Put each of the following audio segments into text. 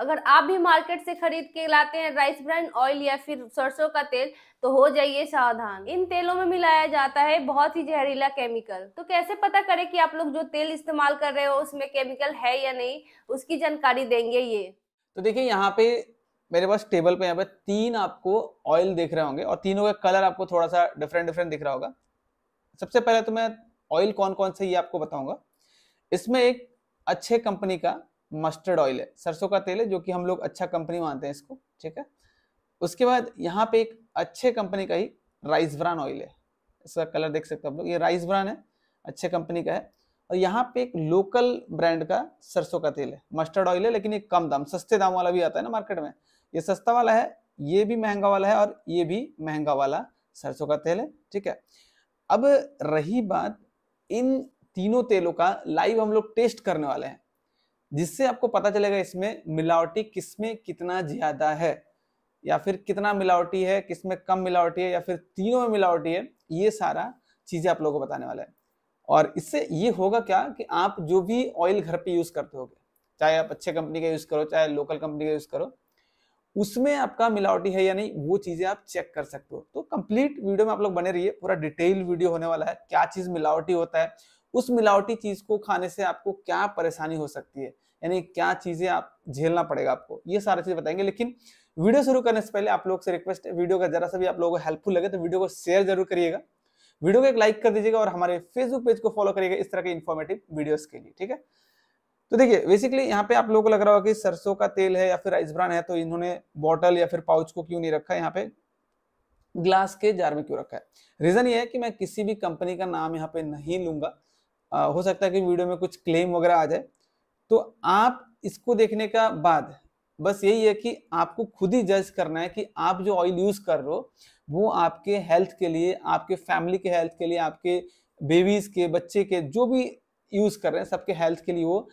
अगर आप भी मार्केट से खरीद के लाते हैं राइस ब्रांड ऑयल या फिर सरसों का तेल तो हो जाइए सावधान इन तेलों में मिलाया जाता है बहुत ही जहरीला केमिकल तो कैसे पता करें कि आप लोग जो तेल इस्तेमाल कर रहे हो उसमें केमिकल है या नहीं उसकी जानकारी देंगे ये तो देखिए यहाँ पे मेरे पास टेबल पे यहाँ पे तीन आपको ऑयल दिख रहे होंगे और तीनों का कलर आपको थोड़ा सा डिफरेंट डिफरेंट दिख रहा होगा सबसे पहले तो मैं ऑयल कौन कौन से ये आपको बताऊंगा इसमें एक अच्छे कंपनी का मस्टर्ड ऑयल है सरसों का तेल है जो कि हम लोग अच्छा कंपनी मानते हैं इसको ठीक है उसके बाद यहाँ पे एक अच्छे कंपनी का ही राइस ब्रान ऑयल है इसका कलर देख सकते हो आप लोग ये राइस ब्रान है अच्छे कंपनी का है और यहाँ पे एक लोकल ब्रांड का सरसों का तेल है मस्टर्ड ऑयल है लेकिन ये कम दाम सस्ते दाम वाला भी आता है ना मार्केट में ये सस्ता वाला है ये भी महंगा वाला है और ये भी महंगा वाला सरसों का तेल है ठीक है अब रही बात इन तीनों तेलों का लाइव हम लोग टेस्ट करने वाले हैं जिससे आपको पता चलेगा इसमें मिलावटी किसमें कितना ज्यादा है या फिर कितना मिलावटी है किसमें कम मिलावटी है या फिर तीनों में मिलावटी है ये सारा चीज़ें आप लोगों को बताने वाला है और इससे ये होगा क्या कि आप जो भी ऑयल घर पे यूज़ करते हो चाहे आप अच्छे कंपनी का यूज़ करो चाहे लोकल कंपनी का यूज़ करो उसमें आपका मिलावटी है या नहीं वो चीज़ें आप चेक कर सकते हो तो कंप्लीट वीडियो में आप लोग बने रहिए पूरा डिटेल वीडियो होने वाला है क्या चीज़ मिलावटी होता है उस मिलावटी चीज को खाने से आपको क्या परेशानी हो सकती है यानी क्या चीजें आप झेलना पड़ेगा आपको ये सारा चीज बताएंगे लेकिन वीडियो शुरू करने से पहले आप लोग से रिक्वेस्ट है वीडियो का जरा सा भी आप लोगों को हेल्पफुल लगे तो वीडियो को शेयर जरूर करिएगा वीडियो को एक लाइक कर दीजिएगा और हमारे फेसबुक पेज को फॉलो करिएगा इस तरह के इन्फॉर्मेटिव वीडियोस के लिए ठीक है तो देखिए बेसिकली यहाँ पे आप लोगों को लग रहा होगा कि सरसों का तेल है या फिर राइस ब्रांड है तो इन्होंने बॉटल या फिर पाउच को क्यों नहीं रखा है यहाँ पे ग्लास के जार में क्यों रखा है रीजन ये है कि मैं किसी भी कंपनी का नाम यहाँ पे नहीं लूंगा आ, हो सकता है कि वीडियो में कुछ क्लेम वगैरह आ जाए तो आप इसको देखने का बाद बस यही है कि आपको खुद ही जज करना है कि आप जो ऑयल यूज कर रहे हो वो आपके हेल्थ के लिए आपके फैमिली के हेल्थ के लिए आपके बेबीज के बच्चे के जो भी यूज कर रहे हैं सबके हेल्थ के लिए वो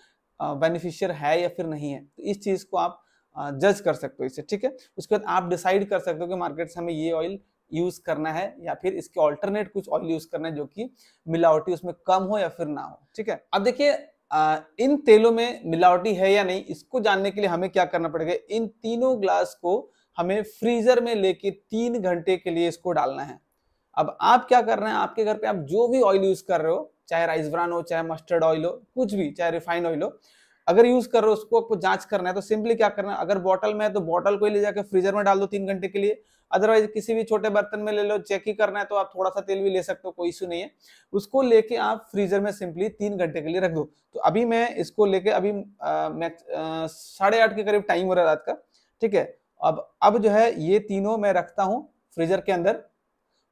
बेनिफिशियल है या फिर नहीं है तो इस चीज को आप जज कर सकते हो इससे ठीक है उसके बाद आप डिसाइड कर सकते हो कि मार्केट से हमें ये ऑयल यूज करना है या फिर इसके ऑल्टरनेट कुछ ऑयल यूज करना है जो कि मिलावटी उसमें कम हो या फिर ना हो ठीक है अब देखिए इन तेलों में मिलावटी है या नहीं इसको जानने के लिए हमें क्या करना पड़ेगा इन तीनों ग्लास को हमें फ्रीजर में लेके तीन घंटे के लिए इसको डालना है अब आप क्या कर रहे हैं आपके घर पे आप जो भी ऑयल यूज कर रहे हो चाहे राइस ब्रान हो चाहे मस्टर्ड ऑयल हो कुछ भी चाहे रिफाइंड ऑयल हो अगर यूज कर रहे हो उसको आपको जांच करना है तो सिंपली क्या करना है अगर बॉटल में है तो बॉटल को ही ले जाकर फ्रीजर में डाल दो तीन घंटे के लिए अदरवाइज किसी भी छोटे बर्तन में ले लो चेक ही करना है तो आप थोड़ा सा तेल भी ले सकते हो कोई इशू नहीं है उसको लेके आप फ्रीजर में सिंपली तीन घंटे के लिए रख दो तो अभी मैं इसको लेके अभी साढ़े आठ के करीब टाइम हो रहा है रात का ठीक है अब अब जो है ये तीनों मैं रखता हूँ फ्रीजर के अंदर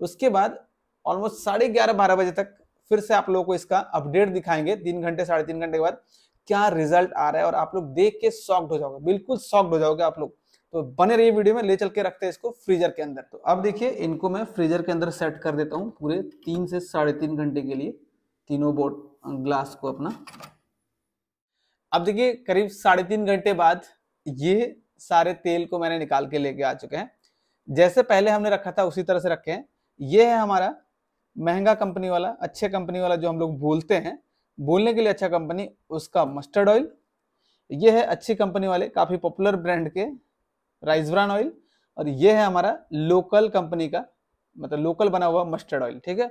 उसके बाद ऑलमोस्ट साढ़े ग्यारह बारह बजे तक फिर से आप लोगों को इसका अपडेट दिखाएंगे तीन घंटे साढ़े तीन घंटे के बाद क्या रिजल्ट आ रहा है और आप लोग देख के सॉफ्ट हो जाओगे बिल्कुल सॉफ्ट हो जाओगे आप लोग तो बने रहिए वीडियो में ले चल के रखते हैं इसको फ्रीजर के अंदर तो अब देखिए इनको मैं फ्रीजर के अंदर सेट कर देता हूँ पूरे तीन से साढ़े तीन घंटे के लिए तीनों बोट ग्लास को अपना अब देखिए करीब साढ़े तीन घंटे बाद ये सारे तेल को मैंने निकाल के लेके आ चुके हैं जैसे पहले हमने रखा था उसी तरह से रखे हैं ये है हमारा महंगा कंपनी वाला अच्छे कंपनी वाला जो हम लोग बोलते हैं बोलने के लिए अच्छा कंपनी उसका मस्टर्ड ऑयल ये है अच्छी कंपनी वाले काफ़ी पॉपुलर ब्रांड के राइस ब्रांड ऑयल और ये है हमारा लोकल कंपनी का मतलब लोकल बना हुआ मस्टर्ड ऑयल ठीक है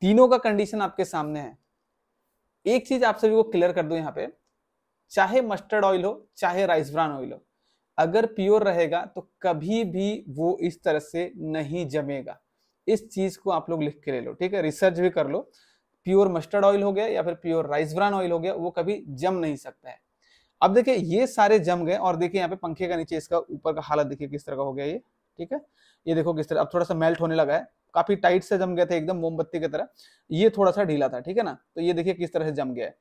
तीनों का कंडीशन आपके सामने है एक चीज आप सभी को क्लियर कर दो यहाँ पे चाहे मस्टर्ड ऑयल हो चाहे राइस ब्रांड ऑयल हो अगर प्योर रहेगा तो कभी भी वो इस तरह से नहीं जमेगा इस चीज को आप लोग लिख के ले लो ठीक है रिसर्च भी कर लो प्योर मस्टर्ड ऑयल हो गया या फिर प्योर राइस ब्रान ऑयल हो गया वो कभी जम नहीं सकता है अब देखिए ये सारे जम गए और देखिए यहाँ पे पंखे का नीचे इसका ऊपर का हालत देखिए किस तरह का हो गया ये ठीक है ये देखो किस तरह अब थोड़ा सा मेल्ट होने लगा है काफी टाइट से जम गया था एकदम मोमबत्ती की तरह ये थोड़ा सा ढीला था ठीक है ना तो ये देखिए किस तरह से जम गया है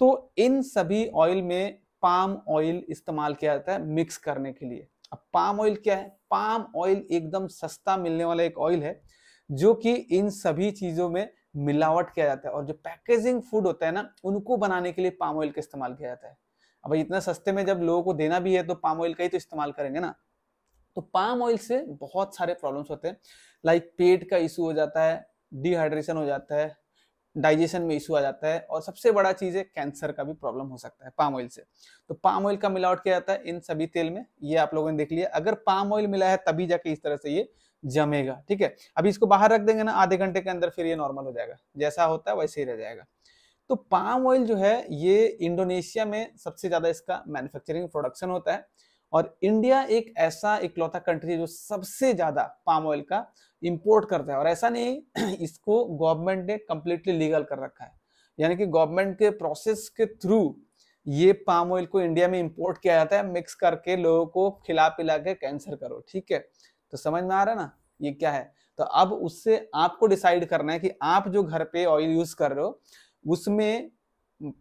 तो इन सभी ऑयल में पाम ऑयल इस्तेमाल किया जाता है मिक्स करने के लिए अब पाम ऑयल क्या है पाम ऑयल एकदम सस्ता मिलने वाला एक ऑयल है जो कि इन सभी चीजों में मिलावट किया जाता है और जो पैकेजिंग फूड होता है ना उनको बनाने के लिए पाम ऑयल का इस्तेमाल किया जाता है अब इतना सस्ते में जब लोगों को देना भी है तो पाम ऑयल का ही तो इस्तेमाल करेंगे ना तो पाम ऑयल से बहुत सारे प्रॉब्लम्स होते हैं लाइक पेट का इशू हो जाता है डिहाइड्रेशन हो जाता है डाइजेशन में इशू आ जाता है और सबसे बड़ा चीज़ है कैंसर का भी प्रॉब्लम हो सकता है पाम ऑयल से तो पाम ऑयल का मिलावट किया जाता है इन सभी तेल में ये आप लोगों ने देख लिया अगर पाम ऑयल मिला है तभी जाके इस तरह से ये जमेगा ठीक है अभी इसको बाहर रख देंगे ना आधे घंटे के अंदर फिर ये नॉर्मल हो जाएगा जैसा होता है वैसे ही रह जाएगा तो पाम ऑयल जो है ये इंडोनेशिया में सबसे ज़्यादा इसका मैन्युफैक्चरिंग प्रोडक्शन होता है और इंडिया एक ऐसा इकलौता कंट्री है जो सबसे ज़्यादा पाम ऑयल का इम्पोर्ट करता है और ऐसा नहीं इसको गवर्नमेंट ने कंप्लीटली लीगल कर रखा है यानी कि गवर्नमेंट के प्रोसेस के थ्रू ये पाम ऑयल को इंडिया में इंपोर्ट किया जाता है मिक्स करके लोगों को खिला पिला के कैंसर करो ठीक है तो समझ में आ रहा है ना ये क्या है तो अब उससे आपको डिसाइड करना है कि आप जो घर पे ऑयल यूज कर रहे हो उसमें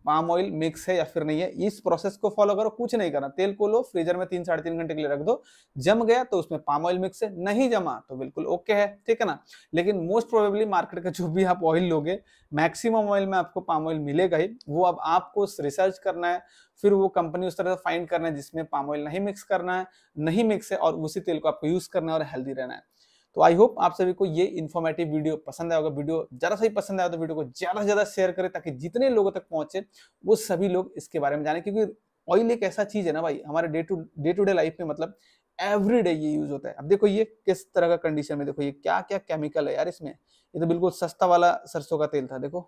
पाम ऑयल मिक्स है या फिर नहीं है इस प्रोसेस को फॉलो करो कुछ नहीं करना तेल को लो फ्रीजर में तीन साढ़े तीन घंटे के लिए रख दो जम गया तो उसमें पाम ऑयल मिक्स है नहीं जमा तो बिल्कुल ओके है ठीक है ना लेकिन मोस्ट प्रोबेबली मार्केट का जो भी आप ऑयल लोगे मैक्सिमम ऑयल में आपको पाम ऑयल मिलेगा ही वो अब आपको रिसर्च करना है फिर वो कंपनी उस तरह से फाइंड करना है जिसमें पाम ऑयल नहीं मिक्स करना है नहीं मिक्स है और उसी तेल को आपको यूज करना है और हेल्दी रहना है तो आई होप आप सभी को ये इन्फॉर्मेटिव वीडियो पसंद आया होगा वीडियो ज्यादा से ही पसंद आया तो वीडियो को ज़्यादा से ज़्यादा शेयर करें ताकि जितने लोगों तक पहुंचे वो सभी लोग इसके बारे में जाने क्योंकि ऑयल एक ऐसा चीज़ है ना भाई हमारे day to day to day life में मतलब एवरी डे ये यूज होता है अब देखो ये किस तरह का कंडीशन में देखो ये क्या क्या केमिकल है यार इसमें ये तो बिल्कुल सस्ता वाला सरसों का तेल था देखो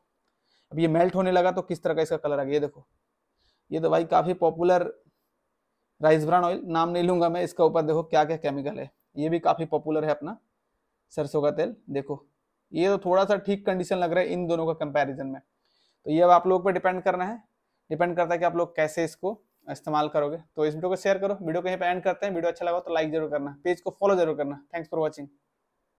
अब ये मेल्ट होने लगा तो किस तरह का इसका कलर आ गया देखो ये तो भाई काफ़ी पॉपुलर राइस ब्रांड ऑयल नाम नहीं लूंगा मैं इसका ऊपर देखो क्या क्या केमिकल है ये भी काफ़ी पॉपुलर है अपना सरसों का तेल देखो ये तो थोड़ा सा ठीक कंडीशन लग रहा है इन दोनों का कंपैरिजन में तो ये अब आप लोग पर डिपेंड करना है डिपेंड करता है कि आप लोग कैसे इसको इस्तेमाल करोगे तो इस वीडियो को शेयर करो वीडियो को यहीं पर एंड करते हैं वीडियो अच्छा लगा तो लाइक जरूर करना पेज को फॉलो जरूर करना थैंक्स फॉर वॉचिंग